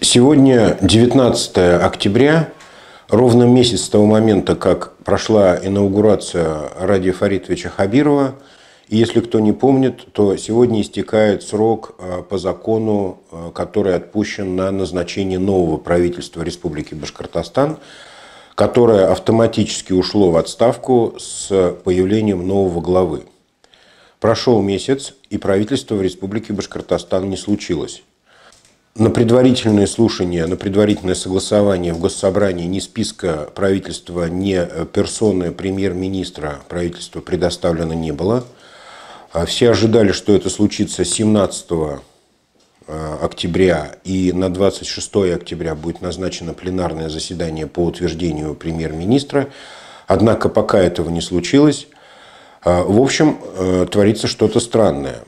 Сегодня 19 октября, ровно месяц с того момента, как прошла инаугурация Ради Фаритовича Хабирова – и если кто не помнит, то сегодня истекает срок э, по закону, э, который отпущен на назначение нового правительства Республики Башкортостан, которое автоматически ушло в отставку с появлением нового главы. Прошел месяц, и правительство в Республике Башкортостан не случилось. На предварительное слушание, на предварительное согласование в Госсобрании ни списка правительства, ни э, персоны премьер-министра правительства предоставлено не было – а все ожидали, что это случится 17 э, октября, и на 26 октября будет назначено пленарное заседание по утверждению премьер-министра. Однако пока этого не случилось, а, в общем, э, творится что-то странное.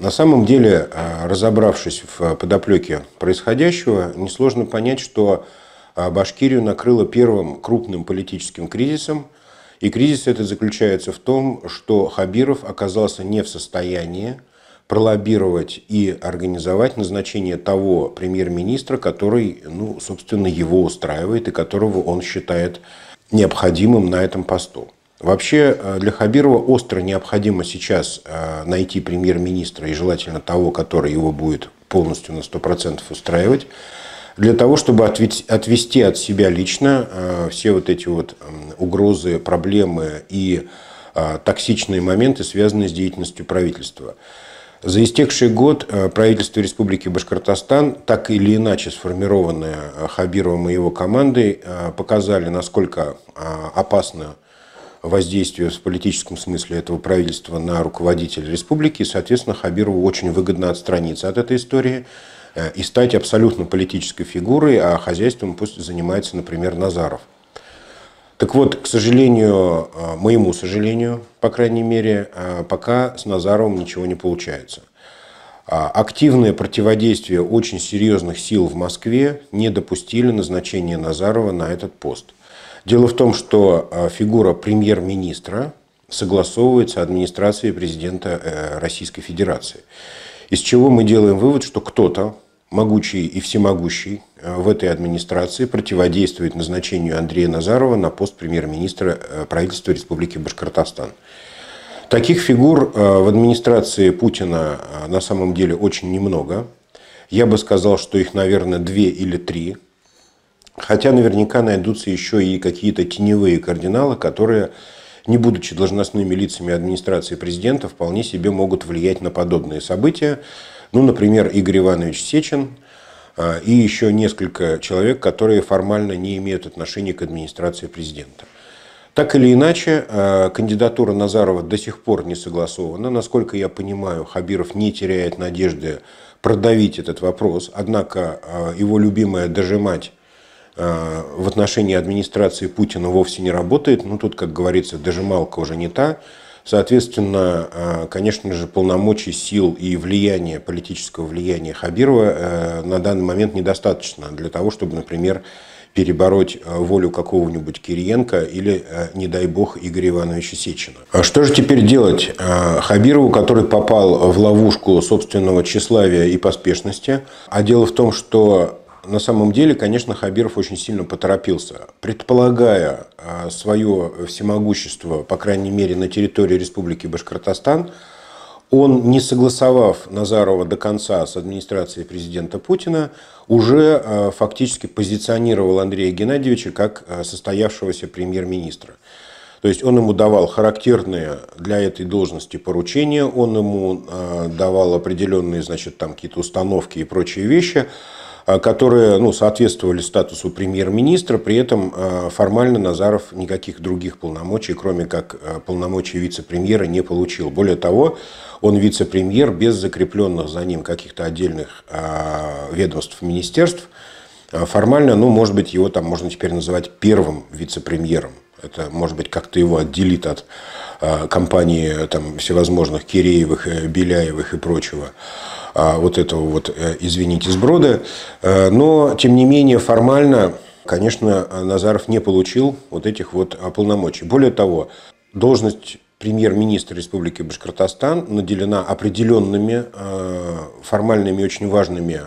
На самом деле, э, разобравшись в подоплеке происходящего, несложно понять, что Башкирию накрыло первым крупным политическим кризисом – и кризис этот заключается в том, что Хабиров оказался не в состоянии пролоббировать и организовать назначение того премьер-министра, который, ну, собственно, его устраивает и которого он считает необходимым на этом посту. Вообще э, для Хабирова остро необходимо сейчас э, найти премьер-министра и желательно того, который его будет полностью на 100% устраивать, для того, чтобы отвести от себя лично э, все вот эти вот эм, угрозы, проблемы и э, токсичные моменты, связанные с деятельностью правительства. За истекший год э, правительство Республики Башкортостан, так или иначе сформированное Хабировым и его командой, показали, насколько опасно воздействие в политическом смысле этого правительства на руководителя республики. И, соответственно, Хабирову очень выгодно отстраниться от этой истории. Э, и стать абсолютно политической фигурой, а хозяйством пусть занимается, например, Назаров. Так вот, к сожалению, э, моему сожалению, по крайней мере, э, пока с Назаровым ничего не получается. А, активное противодействие очень серьезных сил в Москве не допустили назначения Назарова на этот пост. Дело в том, что фигура премьер-министра согласовывается администрацией президента Российской Федерации. Из чего мы делаем вывод, что кто-то, могучий и всемогущий э, в этой администрации, противодействует назначению Андрея Назарова на пост премьер-министра э, правительства Республики Башкортостан. Таких фигур э, в администрации Путина на самом деле очень немного. Я бы сказал, что их, наверное, две или три. Хотя наверняка найдутся еще и какие-то теневые кардиналы, которые не будучи должностными лицами администрации президента, вполне себе могут влиять на подобные события. Ну, например, Игорь Иванович Сечин а, и еще несколько человек, которые формально не имеют отношения к администрации президента. Так или иначе, а, кандидатура Назарова до сих пор не согласована. Насколько я понимаю, Хабиров не теряет надежды продавить этот вопрос. Однако а, его любимая «дожимать» Э, в отношении администрации Путина вовсе не работает. Ну, тут, как говорится, дожималка уже не та. Соответственно, э, конечно же, полномочий, сил и влияния, политического влияния Хабирова э, на данный момент недостаточно для того, чтобы, например, перебороть волю какого-нибудь Кириенко или, не дай бог, Игоря Ивановича Сечина. А что же теперь делать Хабирову, который попал в ловушку собственного тщеславия и поспешности? А дело в том, что на самом деле, конечно, Хабиров очень сильно поторопился. Предполагая а, свое всемогущество, по крайней мере, на территории Республики Башкортостан, он, не согласовав Назарова до конца с администрацией президента Путина, уже а, фактически позиционировал Андрея Геннадьевича как а, состоявшегося премьер-министра. То есть он ему давал характерные для этой должности поручения, он ему давал определенные, значит, там какие-то установки и прочие вещи, а, которые ну, соответствовали статусу премьер-министра, при этом а, формально Назаров никаких других полномочий, кроме как а, полномочий вице-премьера, не получил. Более того, он вице-премьер без закрепленных за ним каких-то отдельных ведомств, министерств. Формально, ну, может быть, его там можно теперь называть первым вице-премьером. Это, может быть, как-то его отделит от компании там, всевозможных Киреевых, э, Беляевых и прочего. А, вот этого вот, э, извините, сброда. Э, но, тем не менее, формально, конечно, Назаров не получил вот этих вот а, полномочий. Более того, должность премьер-министра Республики Башкортостан наделена определенными а, формальными очень важными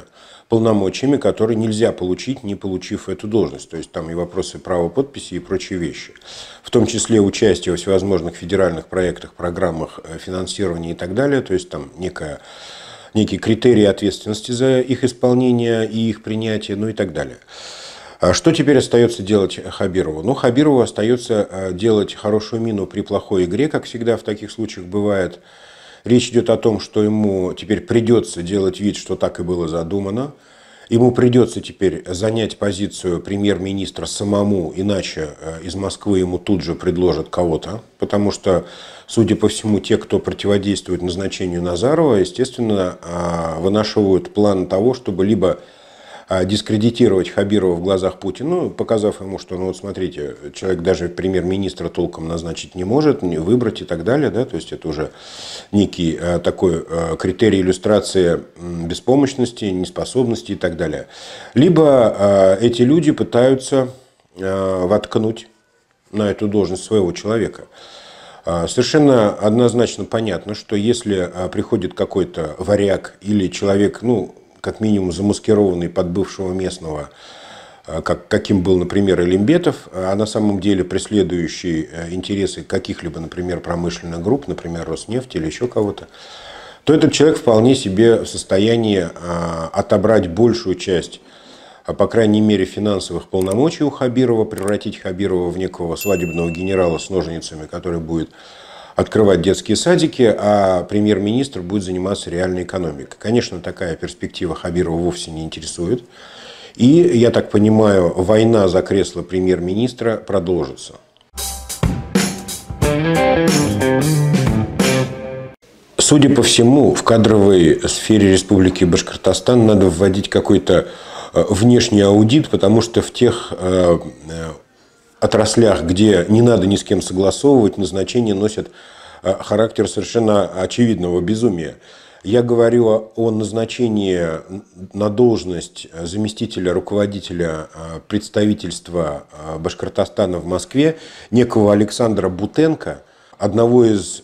полномочиями, которые нельзя получить, не получив эту должность. То есть там и вопросы права подписи и прочие вещи. В том числе участие во всевозможных федеральных проектах, программах, э, финансирования и так далее. То есть там некая некие критерии ответственности за их исполнение и их принятие, ну и так далее. А что теперь остается делать Хабирову? Ну, Хабирову остается э, делать хорошую мину при плохой игре, как всегда в таких случаях бывает. Речь идет о том, что ему теперь придется делать вид, что так и было задумано. Ему придется теперь занять позицию премьер-министра самому, иначе э, из Москвы ему тут же предложат кого-то, потому что, судя по всему, те, кто противодействует назначению Назарова, естественно, а, вынашивают план того, чтобы либо а, дискредитировать Хабирова в глазах Путина, ну, показав ему, что, ну вот смотрите, человек даже премьер-министра толком назначить не может, не выбрать и так далее, да, то есть это уже некий а, такой а, критерий иллюстрации беспомощности, неспособности и так далее. Либо эти люди пытаются воткнуть на эту должность своего человека. Совершенно однозначно понятно, что если приходит какой-то варяг или человек, ну, как минимум замаскированный под бывшего местного, э, как, каким был, например, Олимбетов, э, а на самом деле преследующий э, интересы каких-либо, например, промышленных групп, например, Роснефти или еще кого-то, то этот человек вполне себе в состоянии отобрать большую часть а по крайней мере, финансовых полномочий у Хабирова, превратить Хабирова в некого свадебного генерала с ножницами, который будет открывать детские садики, а премьер-министр будет заниматься реальной экономикой. Конечно, такая перспектива Хабирова вовсе не интересует. И, я так понимаю, война за кресло премьер-министра продолжится. Судя по всему, в кадровой сфере Республики Башкортостан надо вводить какой-то э, внешний аудит, потому что в тех э, э, отраслях, где не надо ни с кем согласовывать, назначение носят э, характер совершенно очевидного безумия. Я говорю о назначении на должность э, заместителя руководителя э, представительства Башкортостана в Москве некого Александра Бутенко, одного из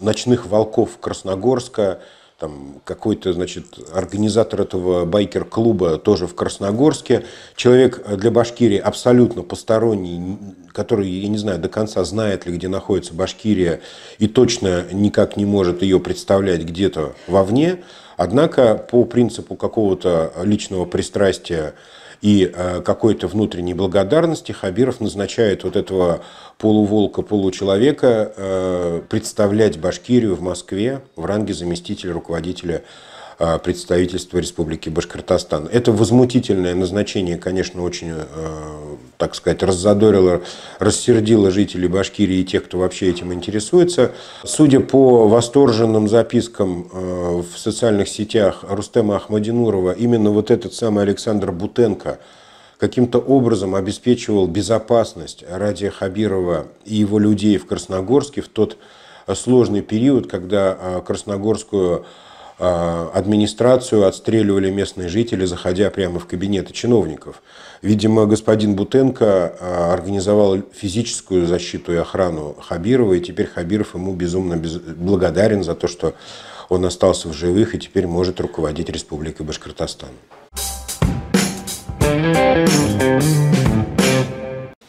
ночных волков Красногорска, там какой-то, значит, организатор этого байкер-клуба тоже в Красногорске, человек для Башкирии абсолютно посторонний, который, я не знаю, до конца знает ли, где находится Башкирия, и точно никак не может ее представлять где-то вовне, однако по принципу какого-то личного пристрастия и э, какой-то внутренней благодарности Хабиров назначает вот этого полуволка, получеловека э, представлять Башкирию в Москве в ранге заместителя руководителя э, представительства Республики Башкортостан. Это возмутительное назначение, конечно, очень так сказать, раззадорило, рассердило жителей Башкирии и тех, кто вообще этим интересуется. Судя по восторженным запискам э, в социальных сетях Рустема Ахмадинурова, именно вот этот самый Александр Бутенко каким-то образом обеспечивал безопасность Радия Хабирова и его людей в Красногорске в тот сложный период, когда э, Красногорскую а, администрацию отстреливали местные жители, заходя прямо в кабинеты чиновников. Видимо, господин Бутенко а, организовал физическую защиту и охрану Хабирова, и теперь Хабиров ему безумно благодарен за то, что он остался в живых и теперь может руководить Республикой Башкортостан.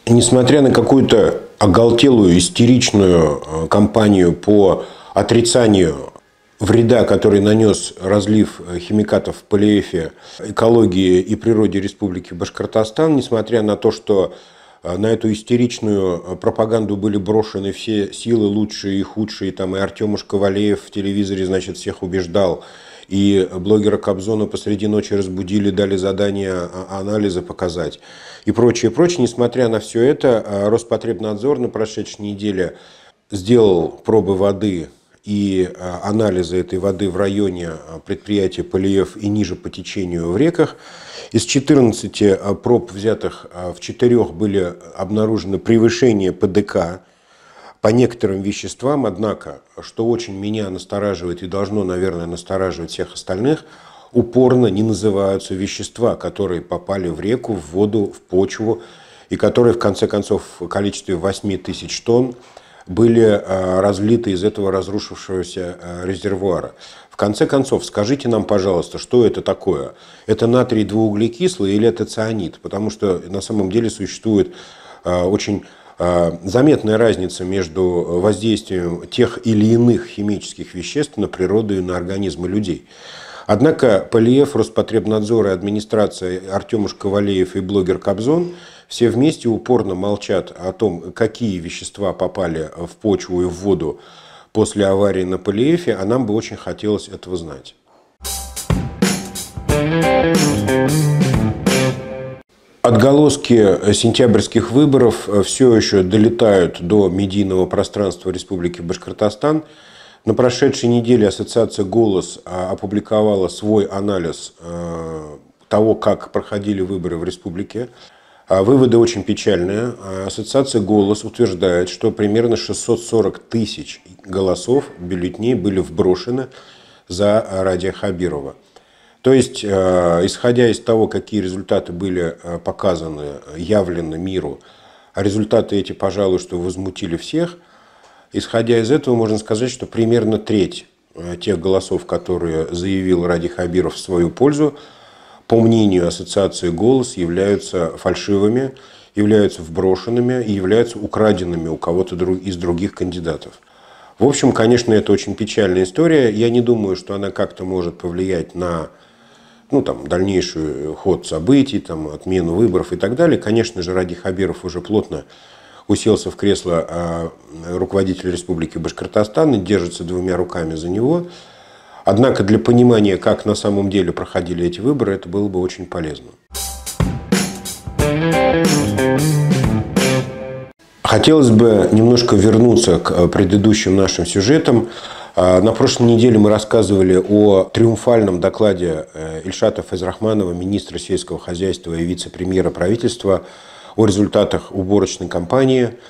Несмотря на какую-то оголтелую, истеричную а, кампанию по отрицанию вреда, который нанес разлив э, химикатов в Полиэфе экологии и природе Республики Башкортостан, несмотря на то, что э, на эту истеричную э, пропаганду были брошены все силы лучшие и худшие. Там и Артемушка Валеев в телевизоре, значит, всех убеждал. И блогера Кобзона посреди ночи разбудили, дали задание анализа показать. И прочее, прочее. Несмотря на все это, Роспотребнадзор на прошедшей неделе сделал пробы воды и а, анализа этой воды в районе а, предприятия Полиев и ниже по течению в реках. Из 14 а, проб, взятых в 4 были обнаружены превышение ПДК по некоторым веществам, однако, что очень меня настораживает и должно, наверное, настораживать всех остальных, упорно не называются вещества, которые попали в реку, в воду, в почву, и которые, в конце концов, в количестве 8 тысяч тонн были э, разлиты из этого разрушившегося э, резервуара. В конце концов, скажите нам, пожалуйста, что это такое? Это натрий двууглекислый или это цианид? Потому что на самом деле существует э, очень заметная разница между воздействием тех или иных химических веществ на природу и на организмы людей. Однако Полиев, Роспотребнадзор и администрация Артемуш Ковалеев и блогер Кобзон – все вместе упорно молчат о том, какие вещества попали в почву и в воду после аварии на Полиэфе, а нам бы очень хотелось этого знать. Отголоски сентябрьских выборов все еще долетают до медийного пространства Республики Башкортостан. На прошедшей неделе ассоциация «Голос» опубликовала свой анализ э, того, как проходили выборы в республике. А выводы очень печальные. А Ассоциация «Голос» утверждает, что примерно 640 тысяч голосов бюллетней были вброшены за Радия Хабирова. То есть, э, исходя из того, какие результаты были э, показаны, явлены миру, а результаты эти, пожалуй, что возмутили всех, исходя из этого можно сказать, что примерно треть э, тех голосов, которые заявил Ради Хабиров в свою пользу, по мнению Ассоциации «Голос», являются фальшивыми, являются вброшенными и являются украденными у кого-то из других кандидатов. В общем, конечно, это очень печальная история. Я не думаю, что она как-то может повлиять на ну, там, дальнейший ход событий, там, отмену выборов и так далее. Конечно же, Ради Хабиров уже плотно уселся в кресло а, руководителя Республики Башкортостан и держится двумя руками за него. Однако для понимания, как на самом деле проходили эти выборы, это было бы очень полезно. Хотелось бы немножко вернуться к э, предыдущим нашим сюжетам. А, на прошлой неделе мы рассказывали о триумфальном докладе э, Ильшата Фазрахманова, министра сельского хозяйства и вице-премьера правительства, о результатах уборочной кампании –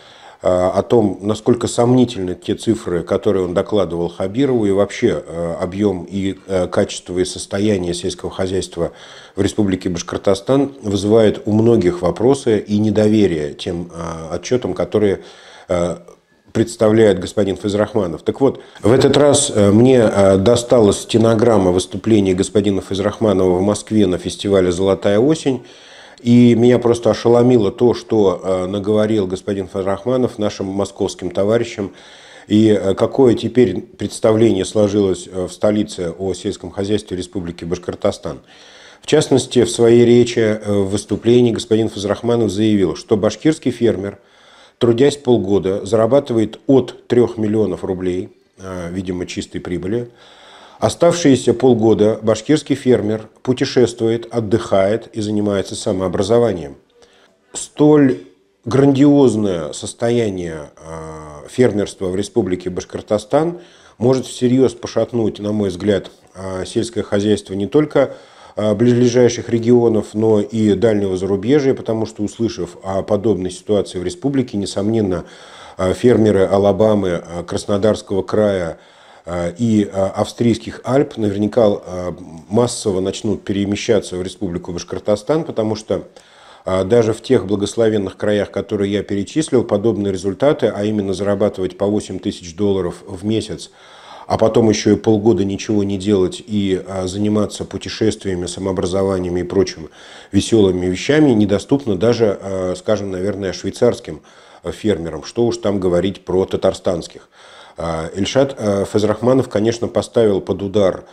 Э, о том, насколько сомнительны те цифры, которые он докладывал Хабирову, и вообще э, объем и э, качество и состояние сельского хозяйства в Республике Башкортостан вызывает у многих вопросы и недоверие тем отчетам, которые представляет господин Физрахманов. Так вот, в этот раз мне досталась стенограмма выступления господина Физрахманова в Москве на фестивале «Золотая осень», и меня просто ошеломило то, что э, наговорил господин Фарахманов нашим московским товарищам. И э, какое теперь представление сложилось э, в столице о сельском хозяйстве Республики Башкортостан. В частности, в своей речи в выступлении господин Фазрахманов заявил, что башкирский фермер, трудясь полгода, зарабатывает от 3 миллионов рублей, видимо, чистой прибыли, Оставшиеся полгода башкирский фермер путешествует, отдыхает и занимается самообразованием. Столь грандиозное состояние а, фермерства в республике Башкортостан может всерьез пошатнуть, на мой взгляд, а, сельское хозяйство не только а, ближайших регионов, но и дальнего зарубежья, потому что, услышав о подобной ситуации в республике, несомненно, фермеры Алабамы, Краснодарского края, а, и а, австрийских Альп наверняка а, массово начнут перемещаться в республику Башкортостан, потому что даже в тех благословенных краях, которые я перечислил, подобные результаты, а именно зарабатывать по 8 тысяч долларов в месяц, а потом еще и полгода ничего не делать и заниматься путешествиями, самообразованиями и прочим веселыми вещами, недоступно даже, скажем, наверное, швейцарским фермерам, что уж там говорить про татарстанских. А, Ильшат э, Фазрахманов, конечно, поставил под удар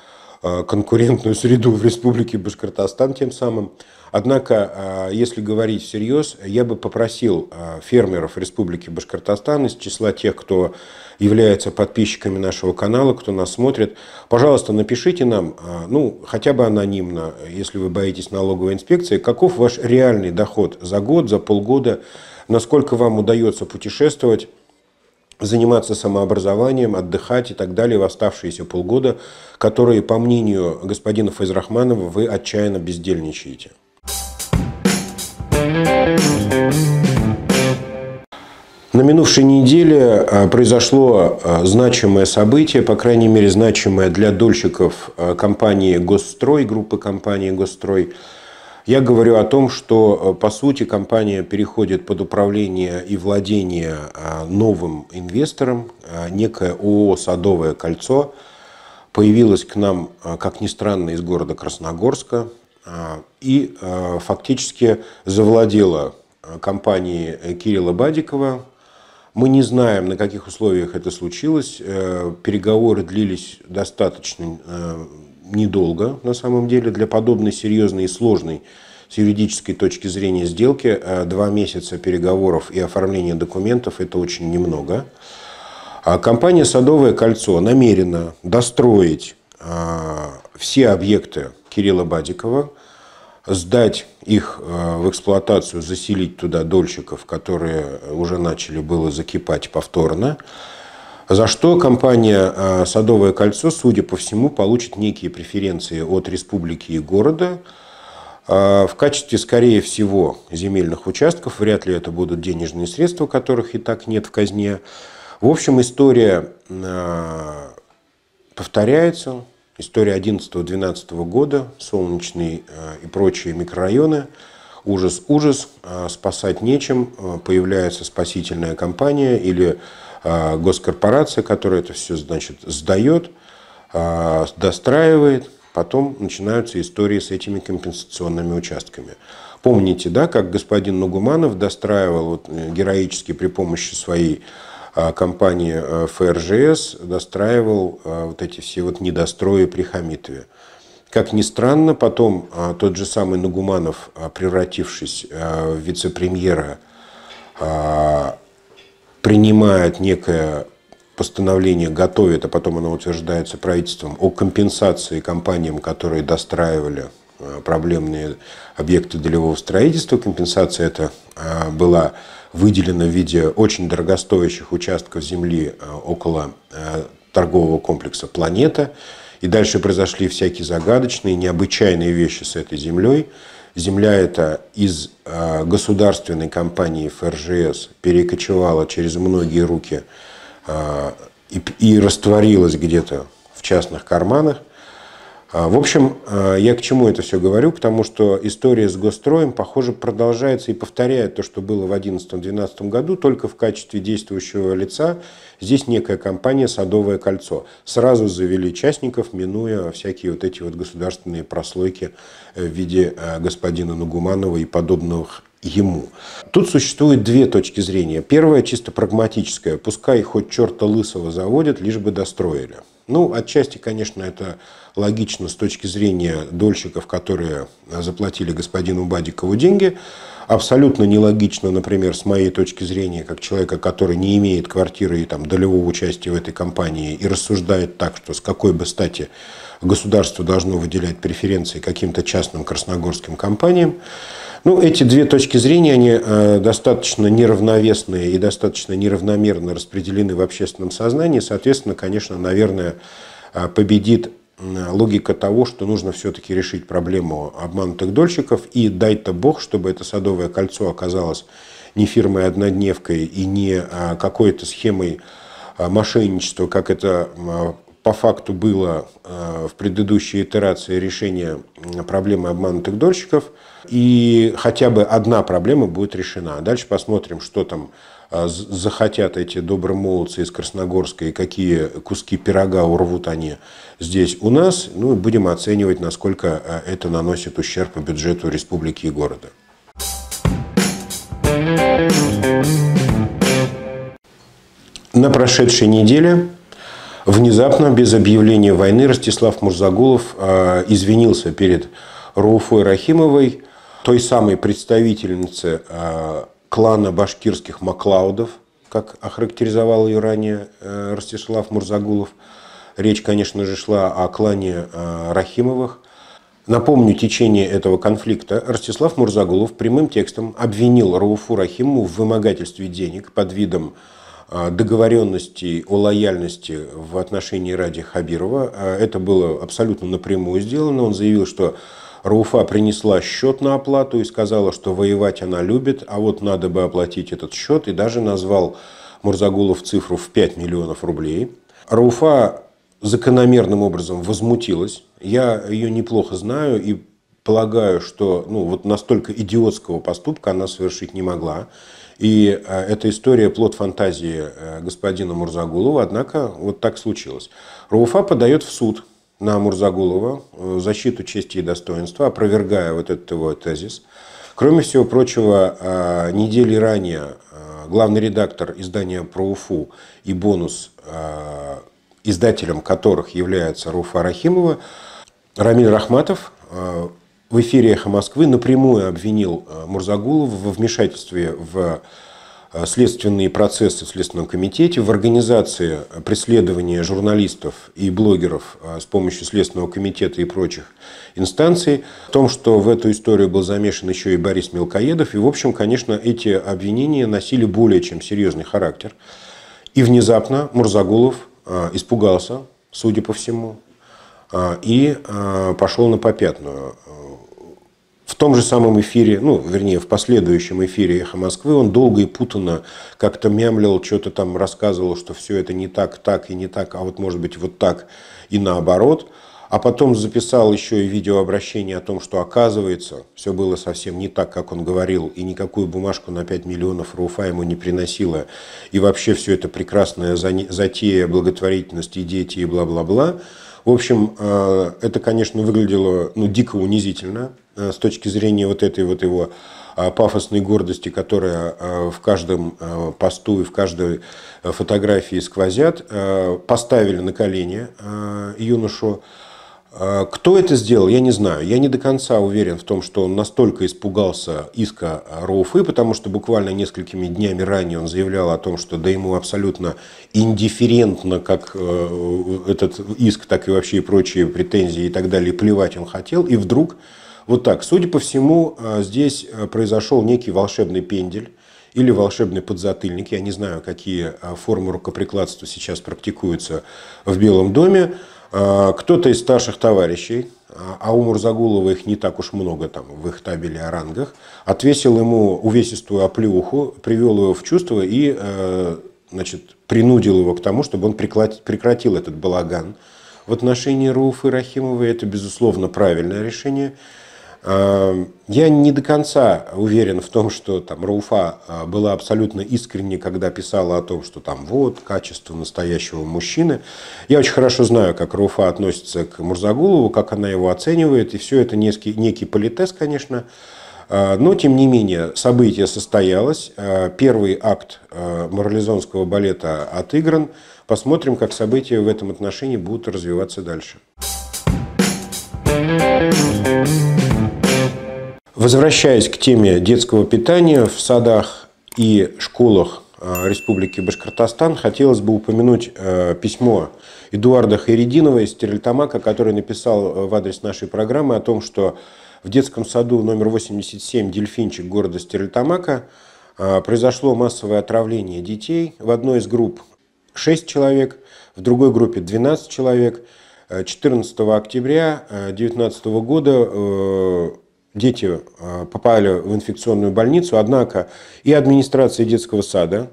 э, конкурентную среду в Республике Башкортостан тем самым. Однако, э, если говорить всерьез, я бы попросил фермеров Республики Башкортостан из числа тех, кто является подписчиками нашего канала, кто нас смотрит, пожалуйста, напишите нам, ну, хотя бы анонимно, если вы боитесь налоговой инспекции, каков ваш реальный доход за год, за полгода, насколько вам удается путешествовать, заниматься самообразованием, отдыхать и так далее в оставшиеся полгода, которые, по мнению господина Файзрахманова, вы отчаянно бездельничаете. На минувшей неделе а, произошло а, значимое событие, по крайней мере значимое для дольщиков а, компании «Госстрой», группы компании «Госстрой», я говорю о том, что, э, по сути, компания переходит под управление и владение а, новым инвестором. А, некое ООО «Садовое кольцо» появилось к нам, а, как ни странно, из города Красногорска и фактически завладела компанией э, Кирилла Бадикова. Мы не знаем, на каких условиях это случилось. Э, переговоры длились достаточно недолго на самом деле. Для подобной серьезной и сложной с юридической точки зрения сделки э, два месяца переговоров и оформления документов – это очень немного. А компания «Садовое кольцо» намерена достроить э, все объекты Кирилла Бадикова, сдать их э, в эксплуатацию, заселить туда дольщиков, которые уже начали было закипать повторно – за что компания э, «Садовое кольцо», судя по всему, получит некие преференции от республики и города э, в качестве, скорее всего, земельных участков. Вряд ли это будут денежные средства, которых и так нет в казне. В общем, история э, повторяется. История 11-12 года, солнечный и прочие микрорайоны. Ужас-ужас, спасать нечем, появляется спасительная компания или а, госкорпорация, которая это все, значит, сдает, а, достраивает, потом начинаются истории с этими компенсационными участками. Помните, да, как господин Нугуманов достраивал вот, э, героически при помощи своей а, компании э, ФРЖС, достраивал вот эти все вот недострои при Хамитове. Как ни странно, потом тот же самый Нагуманов, превратившись в вице-премьера, принимает некое постановление, готовит, а потом оно утверждается правительством о компенсации компаниям, которые достраивали э, проблемные объекты долевого строительства. Компенсация эта э, была выделена в виде очень дорогостоящих участков земли э, около торгового комплекса «Планета». И дальше произошли всякие загадочные, необычайные вещи с этой землей – земля эта из а, государственной компании ФРЖС перекочевала через многие руки а, и, и растворилась где-то в частных карманах – а, в общем, а, я к чему это все говорю, к тому, что история с Гостроем похоже, продолжается и повторяет то, что было в 2011-2012 году, только в качестве действующего лица здесь некая компания «Садовое кольцо». Сразу завели частников, минуя всякие вот эти вот государственные прослойки в виде а, господина Нагуманова и подобных ему. Тут существует две точки зрения. Первая чисто прагматическая. Пускай хоть черта лысого заводят, лишь бы достроили. Ну, отчасти, конечно, это логично с точки зрения дольщиков, которые заплатили господину Бадикову деньги, абсолютно нелогично, например, с моей точки зрения, как человека, который не имеет квартиры и там долевого участия в этой компании и рассуждает так, что с какой бы стати государство должно выделять преференции каким-то частным красногорским компаниям. Ну, эти две точки зрения, они э, достаточно неравновесные и достаточно неравномерно распределены в общественном сознании. Соответственно, конечно, наверное, э, победит Э, логика того, что нужно все-таки решить проблему обманутых дольщиков и дай-то бог, чтобы это садовое кольцо оказалось не фирмой-однодневкой и не а, какой-то схемой а, мошенничества, как это э, по факту было э, в предыдущей итерации решения проблемы обманутых дольщиков, и хотя бы одна проблема будет решена. А дальше посмотрим, что там а, захотят эти добромолодцы из Красногорска и какие куски пирога урвут они здесь у нас, ну и будем оценивать, насколько а, это наносит ущерб бюджету республики и города. На прошедшей неделе внезапно, без объявления войны, Ростислав Мурзагулов а, извинился перед Руфой Рахимовой, той самой представительнице клана башкирских Маклаудов, как охарактеризовал ее ранее э, Ростислав Мурзагулов. Речь, конечно же, шла о клане э, Рахимовых. Напомню течение этого конфликта. Ростислав Мурзагулов прямым текстом обвинил Рауфу Рахиму в вымогательстве денег под видом э, договоренности о лояльности в отношении Ради Хабирова. Это было абсолютно напрямую сделано. Он заявил, что Руфа принесла счет на оплату и сказала, что воевать она любит, а вот надо бы оплатить этот счет, и даже назвал Мурзагулов цифру в 5 миллионов рублей. Руфа закономерным образом возмутилась. Я ее неплохо знаю и полагаю, что ну, вот настолько идиотского поступка она совершить не могла. И э, эта история плод фантазии э, господина Мурзагулова, однако вот так случилось. Руфа подает в суд на Мурзагулова э, защиту чести и достоинства, опровергая вот этот его тезис. Кроме всего прочего, а, недели ранее а, главный редактор издания про Уфу и бонус, а, издателем которых является Руфа Рахимова, Рамиль Рахматов в эфире «Эхо Москвы» напрямую обвинил Мурзагулова во вмешательстве в Э, следственные процессы в Следственном комитете, в организации э, преследования журналистов и блогеров э, с помощью Следственного комитета и прочих инстанций, в том, что в эту историю был замешан еще и Борис Мелкоедов. И, в общем, конечно, эти обвинения носили более чем серьезный характер. И внезапно Мурзагулов испугался, судя по всему, и пошел на попятную. В том же самом эфире, ну, вернее, в последующем эфире «Эхо Москвы» он долго и путанно как-то мямлил, что-то там рассказывал, что все это не так, так и не так, а вот может быть вот так и наоборот. А потом записал еще и видеообращение о том, что оказывается, все было совсем не так, как он говорил, и никакую бумажку на 5 миллионов РУФА ему не приносила. И вообще все это прекрасная затея благотворительности дети и бла-бла-бла. В общем, э, это, конечно, выглядело ну, дико унизительно Э, с точки зрения вот этой вот его э, пафосной гордости, которая э, в каждом посту и в каждой фотографии сквозят, поставили на колени юношу. Кто это сделал, я не знаю. Я не до конца уверен в том, что он настолько испугался иска Роуфы, потому что буквально несколькими днями ранее он заявлял о том, что да ему абсолютно индифферентно, как этот иск, так и вообще прочие претензии и так далее, плевать он хотел. И вдруг вот так. Судя по всему, э, здесь э, произошел некий волшебный пендель или волшебный подзатыльник. Я не знаю, какие э, формы рукоприкладства сейчас практикуются в Белом доме. Кто-то из старших товарищей, а у Мурзагулова их не так уж много там в их табеле о рангах, отвесил ему увесистую оплюху, привел его в чувство и значит, принудил его к тому, чтобы он прекратил этот балаган. В отношении Руфы Рахимовой это, безусловно, правильное решение. Эм, я не до конца уверен в том, что там Рауфа э, была абсолютно искренне, когда писала о том, что там вот качество настоящего мужчины. Я очень хорошо знаю, как Рауфа относится к Мурзагулову, как она его оценивает, и все это некий, некий политез, конечно. Э, но, тем не менее, событие состоялось. Э, первый акт морализонского балета отыгран. Посмотрим, как события в этом отношении будут развиваться дальше. thank you Возвращаясь к теме детского питания в садах и школах э, Республики Башкортостан, хотелось бы упомянуть э, письмо Эдуарда Хайрединова из Терельтамака, который написал э, в адрес нашей программы о том, что в детском саду номер 87 «Дельфинчик» города Стерлитамака произошло массовое отравление детей. В одной из групп 6 человек, в другой группе 12 человек. 14 октября 2019 года дети а, попали в инфекционную больницу, однако и администрация детского сада,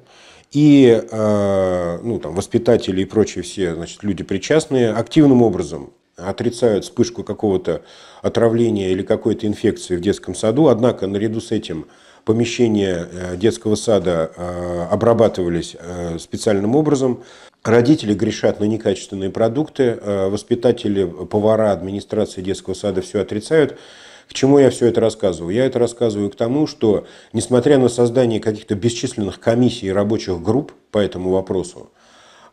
и а, ну, там, воспитатели и прочие все значит, люди причастные активным образом отрицают вспышку какого-то отравления или какой-то инфекции в детском саду, однако наряду с этим помещения э, детского сада а, обрабатывались э, специальным образом. Родители грешат на некачественные продукты, э, воспитатели, повара, администрация детского сада все отрицают. К чему я все это рассказываю? Я это рассказываю к тому, что несмотря на создание каких-то бесчисленных комиссий и рабочих групп по этому вопросу,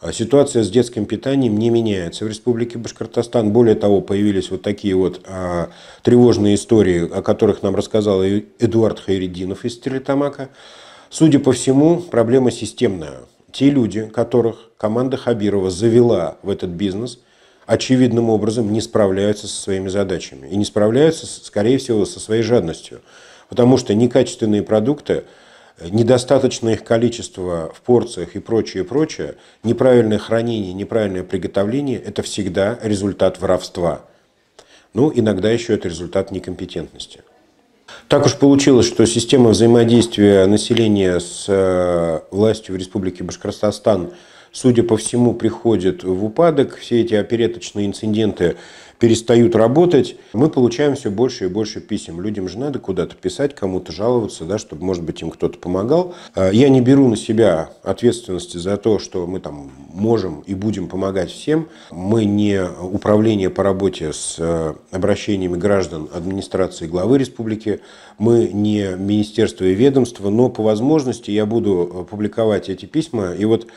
а, ситуация с детским питанием не меняется. В Республике Башкортостан, более того, появились вот такие вот а, тревожные истории, о которых нам рассказал Эдуард Хайрединов из Телетамака. Судя по всему, проблема системная. Те люди, которых команда Хабирова завела в этот бизнес – очевидным образом не справляются со своими задачами. И не справляются, скорее всего, со своей жадностью. Потому что некачественные продукты, э, недостаточное их количество в порциях и прочее, прочее, неправильное хранение, неправильное приготовление – это всегда результат воровства. Ну, иногда еще это результат некомпетентности. Так уж получилось, что система взаимодействия населения с э, властью в Республике Башкортостан – судя по всему, приходит в упадок. Все эти опереточные инциденты перестают работать. Мы получаем все больше и больше писем. Людям же надо куда-то писать, кому-то жаловаться, да, чтобы, может быть, им кто-то помогал. А, я не беру на себя ответственности за то, что мы там можем и будем помогать всем. Мы не управление по работе с э, обращениями граждан администрации главы республики. Мы не министерство и ведомство, но по возможности я буду э, публиковать эти письма. И вот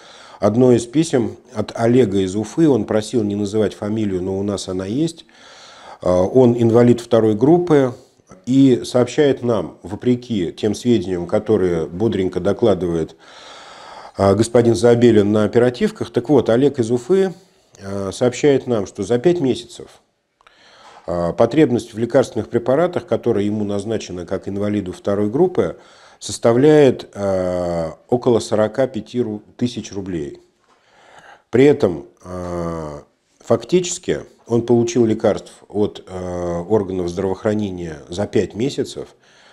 Одно из писем от Олега из Уфы, он просил не называть фамилию, но у нас она есть. А, он инвалид второй группы и сообщает нам, вопреки тем сведениям, которые бодренько докладывает а, господин Забелин на оперативках, так вот, Олег из Уфы а, сообщает нам, что за пять месяцев потребность в лекарственных препаратах, которая ему назначена как инвалиду второй группы, составляет э, около 45 тысяч рублей. При этом э, фактически он получил лекарств от э, органов здравоохранения за 5 месяцев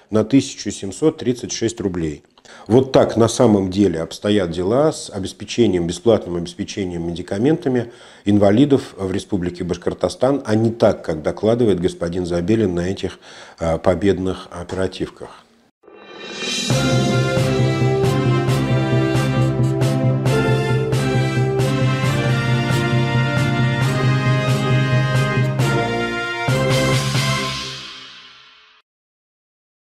на 1736 рублей. Вот так на самом деле обстоят дела с обеспечением, бесплатным обеспечением медикаментами инвалидов в Республике Башкортостан, а не так, как докладывает господин Забелин на этих э, победных оперативках. Thank you.